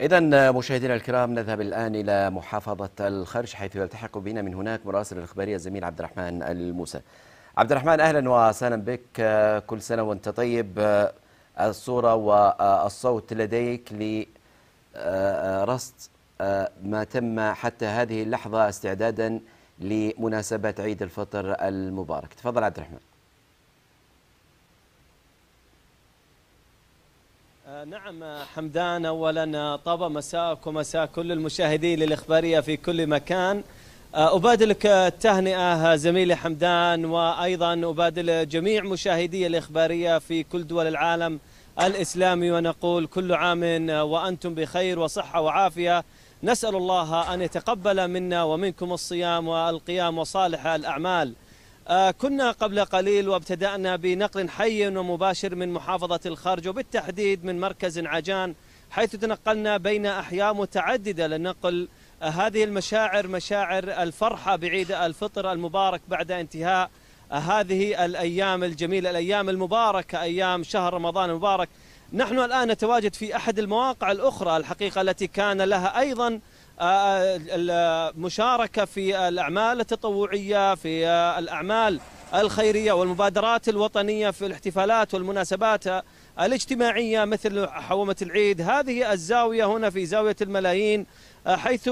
إذا مشاهدينا الكرام نذهب الآن إلى محافظة الخرج حيث يلتحق بنا من هناك مراسل الإخبارية الزميل عبد الرحمن الموسى. عبد الرحمن أهلا وسهلا بك كل سنة وأنت طيب الصورة والصوت لديك لرصد ما تم حتى هذه اللحظة استعدادا لمناسبة عيد الفطر المبارك تفضل عبد الرحمن نعم حمدان اولا طاب مساك ومساء كل المشاهدين للاخباريه في كل مكان آه، أبادلك التهنئة زميلي حمدان وأيضا أبادل جميع مشاهدي الإخبارية في كل دول العالم الإسلامي ونقول كل عام آه، وأنتم بخير وصحة وعافية نسأل الله أن يتقبل منا ومنكم الصيام والقيام وصالح الأعمال آه، كنا قبل قليل وابتدأنا بنقل حي ومباشر من محافظة الخرج وبالتحديد من مركز عجان حيث تنقلنا بين أحياء متعددة لنقل آه، هذه المشاعر مشاعر الفرحة بعيد الفطر المبارك بعد انتهاء آه، هذه الأيام الجميلة الأيام المباركة أيام شهر رمضان المبارك نحن الآن نتواجد في أحد المواقع الأخرى الحقيقة التي كان لها أيضاً آه، آه، المشاركه في الاعمال التطوعيه في آه، الاعمال الخيريه والمبادرات الوطنيه في الاحتفالات والمناسبات الاجتماعيه مثل حومه العيد هذه الزاويه هنا في زاويه الملايين حيث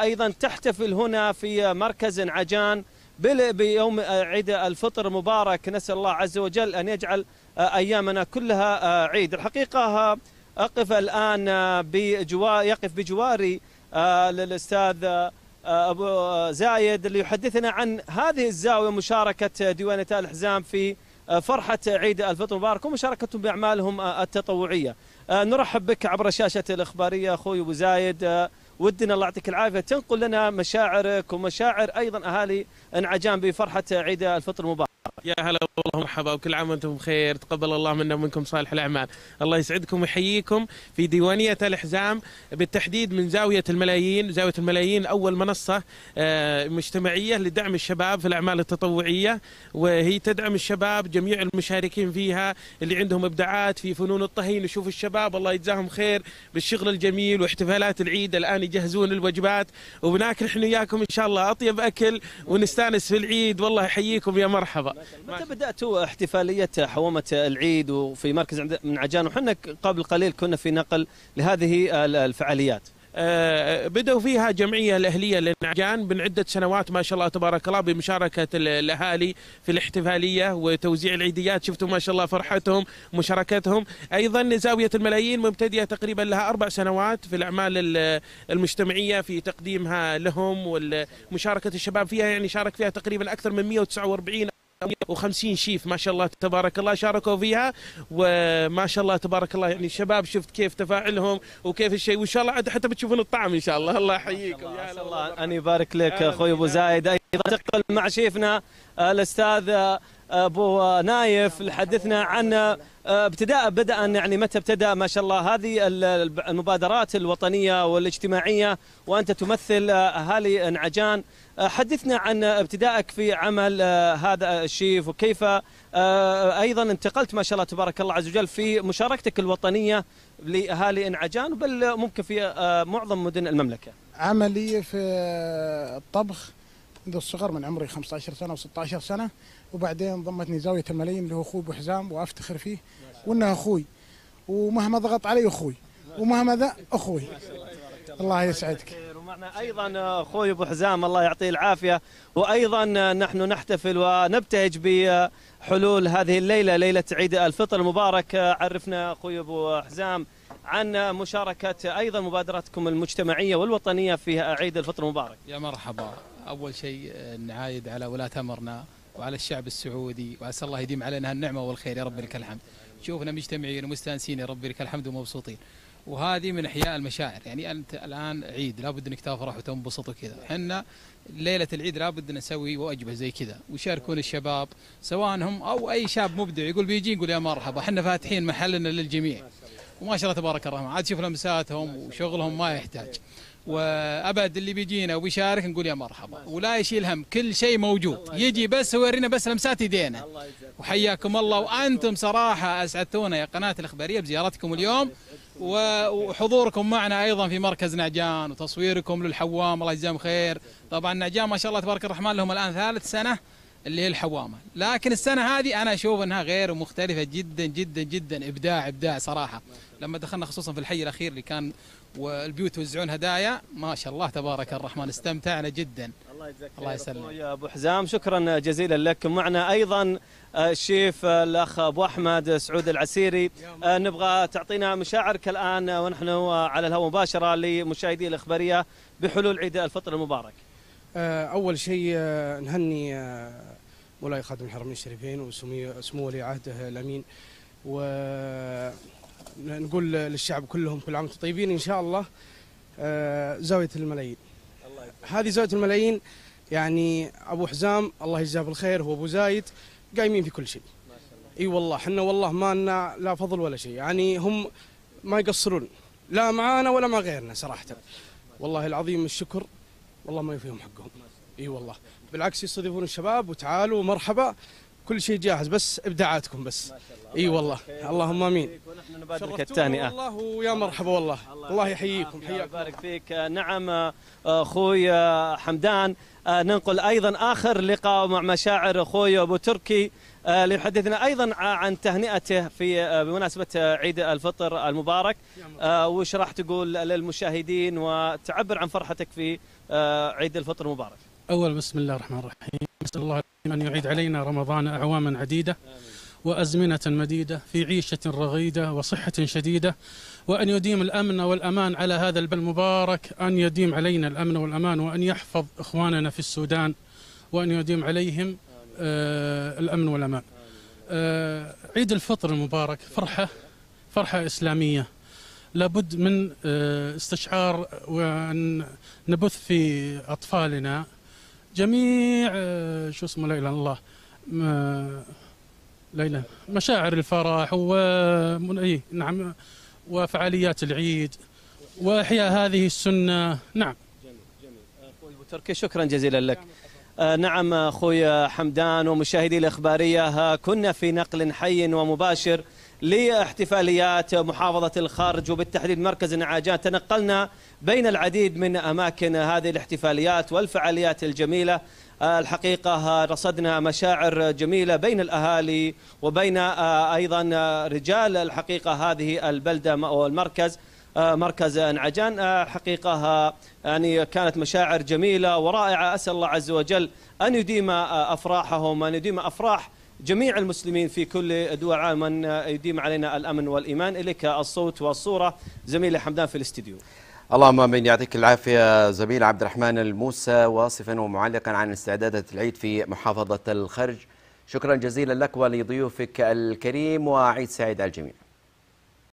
ايضا تحتفل هنا في مركز عجان بيوم عيد الفطر مبارك نسال الله عز وجل ان يجعل ايامنا كلها عيد الحقيقه اقف الان بجوار يقف بجواري آه، للاستاذ آه، ابو زايد اللي يحدثنا عن هذه الزاويه مشاركه ديوانيه ال حزام في آه، فرحه عيد الفطر المبارك ومشاركتهم باعمالهم التطوعيه. نرحب بك عبر الشاشه الاخباريه اخوي ابو زايد ودنا الله يعطيك العافيه تنقل لنا مشاعرك ومشاعر ايضا اهالي انعجام بفرحه عيد الفطر المبارك. يا هلا والله مرحبا وكل عام وانتم بخير تقبل الله منا ومنكم صالح الاعمال الله يسعدكم ويحييكم في ديوانيه الحزام بالتحديد من زاويه الملايين زاويه الملايين اول منصه آه، مجتمعيه لدعم الشباب في الاعمال التطوعيه وهي تدعم الشباب جميع المشاركين فيها اللي عندهم ابداعات في فنون الطهي نشوف الشباب الله يجزاهم خير بالشغل الجميل واحتفالات العيد الان يجهزون الوجبات وبناكل احنا وياكم ان شاء الله اطيب اكل ونستانس في العيد والله يحييكم يا مرحبا متى بدأت احتفالية حومة العيد وفي مركز من عجان وحنا قبل قليل كنا في نقل لهذه الفعاليات آه، بدأوا فيها جمعية الأهلية للنعجان من عدة سنوات ما شاء الله تبارك الله بمشاركة الأهالي في الاحتفالية وتوزيع العيديات شفتوا ما شاء الله فرحتهم مشاركتهم أيضا زاوية الملايين مبتدئة تقريبا لها أربع سنوات في الأعمال المجتمعية في تقديمها لهم ومشاركة الشباب فيها يعني شارك فيها تقريبا أكثر من 149 150 شيف ما شاء الله تبارك الله شاركوا فيها وما شاء الله تبارك الله يعني الشباب شفت كيف تفاعلهم وكيف الشيء وان شاء الله عاد حتى بتشوفون الطعم ان شاء الله الله يحييكم يا الله, الله ان يبارك لك اخوي ابو زايد ايضا تقبل مع شيفنا الاستاذ ابو نايف لحدثنا عن آه، ابتداء بدا يعني متى ابتدا ما شاء الله هذه المبادرات الوطنيه والاجتماعيه وانت تمثل آه، اهالي انعجان آه، حدثنا عن ابتدائك في عمل هذا الشيف وكيف ايضا انتقلت ما شاء الله تبارك الله عز وجل في مشاركتك الوطنيه لاهالي انعجان بل ممكن في معظم مدن المملكه عملي في الطبخ منذ الصغر من عمري 15 سنه و16 سنه وبعدين ضمتني زاويه الملايين اللي هو اخوي ابو حزام وافتخر فيه وانه اخوي ومهما ضغط علي اخوي ومهما ذا اخوي الله يسعدك ومعنا ايضا اخوي ابو حزام الله يعطيه العافيه وايضا نحن نحتفل ونبتهج بحلول هذه الليله ليله عيد الفطر المبارك عرفنا اخوي ابو حزام عن مشاركه ايضا مبادراتكم المجتمعيه والوطنيه في عيد الفطر المبارك يا مرحبا أول شيء آه، نعايد على ولاة أمرنا وعلى الشعب السعودي وعسى الله يديم علينا النعمه والخير يا رب لك الحمد شوفنا مجتمعين ومستانسين يا رب لك الحمد ومبسوطين وهذه من احياء المشاعر يعني انت الان عيد لابد انك تفرح وتنبسط وكذا احنا ليله العيد لابد نسوي وجبه زي كذا ويشاركون الشباب سواء هم او اي شاب مبدع يقول بيجي نقول يا مرحبا احنا فاتحين محلنا للجميع وما شاء الله تبارك الرحمن عاد شوف لمساتهم وشغلهم ما يحتاج وابد اللي بيجينا وبيشارك نقول يا مرحبا ولا يشيل هم كل شيء موجود يجي بس ويورينا بس لمسات يدينا وحياكم الله وانتم صراحه اسعدتونا يا قناه الاخباريه بزيارتكم اليوم وحضوركم معنا ايضا في مركز نعجان وتصويركم للحوام الله يجزاهم خير طبعا نعجان ما شاء الله تبارك الرحمن لهم الان ثالث سنه اللي هي الحوامه لكن السنه هذه انا اشوف انها غير ومختلفه جدا جدا جدا ابداع ابداع صراحه لما دخلنا خصوصا في الحي الاخير اللي كان والبيوت يوزعون هدايا ما شاء الله تبارك الرحمن استمتعنا جدا الله يجزاك الله يسلمك يا ابو حزام شكرا جزيلا لك معنا ايضا آه، الشيف آه، الاخ ابو احمد آه، سعود العسيري نبغى تعطينا مشاعرك الان ونحن على الهواء مباشره لمشاهدي الاخباريه بحلول عيد الفطر المبارك آه، أول شيء آه، نهني آه، مولاي خادم الحرمين الشريفين وسمو ولي عهده الأمين ونقول للشعب كلهم كل عام طيبين إن شاء الله زاوية الملايين هذه زاوية الملايين يعني أبو حزام الله يجزاه بالخير هو أبو زايد قايمين في كل شيء اي والله احنا والله ما لنا لا فضل ولا شيء يعني هم ما يقصرون لا معانا ولا مع غيرنا صراحه والله العظيم الشكر والله ما يفيهم حقهم اي والله بالعكس يستضيفون الشباب وتعالوا مرحبا كل شيء جاهز بس ابداعاتكم بس اي والله اللهم امين ونحن نبادرك التهنئه آه. والله ويا مرحبا والله الله يحييكم آه. حياك يبارك فيك آه، نعم اخوي حمدان ننقل ايضا اخر لقاء مع مشاعر اخوي ابو تركي آه، ليحدثنا ايضا عن تهنئته في آه، بمناسبه آه، عيد الفطر المبارك وش راح تقول للمشاهدين وتعبر عن فرحتك في عيد الفطر المبارك. اول بسم الله الرحمن الرحيم، نسال الله ان يعيد علينا رمضان اعواما عديده. وأزمنة مديدة في عيشة رغيدة وصحة شديدة وأن يديم الأمن والأمان على هذا البلد المبارك أن يديم علينا الأمن والأمان وأن يحفظ إخواننا في السودان وأن يديم عليهم آه، الأمن والأمان آه، عيد الفطر المبارك فرحة فرحة إسلامية لابد من آه، استشعار وأن نبث في أطفالنا جميع شو اسمه لا إله إلا الله لا إله مشاعر الفرح و نعم وفعاليات العيد وإحياء هذه السنة نعم جميل جميل أخوي أبو تركي شكرا جزيلا لك آه، نعم أخوي حمدان ومشاهدي الإخبارية كنا في نقل حي ومباشر لاحتفاليات محافظة الخارج وبالتحديد مركز نعاجان تنقلنا بين العديد من أماكن هذه الاحتفاليات والفعاليات الجميلة آه، الحقيقة رصدنا مشاعر جميلة بين الأهالي وبين آه، أيضا رجال الحقيقة هذه البلدة والمركز آه، مركز انعجان آه، حقيقة آه، يعني كانت مشاعر جميلة ورائعة أسأل الله عز وجل أن يديم أفراحهم أن يديم أفراح جميع المسلمين في كل دول العالم من يديم علينا الأمن والإيمان إليك الصوت والصورة زميلي حمدان في الاستديو اللهم امين يعطيك العافيه زميل عبد الرحمن الموسى واصفا ومعلقا عن استعدادات العيد في محافظه الخرج شكرا جزيلا لك ولضيوفك الكريم وعيد سعيد على الجميع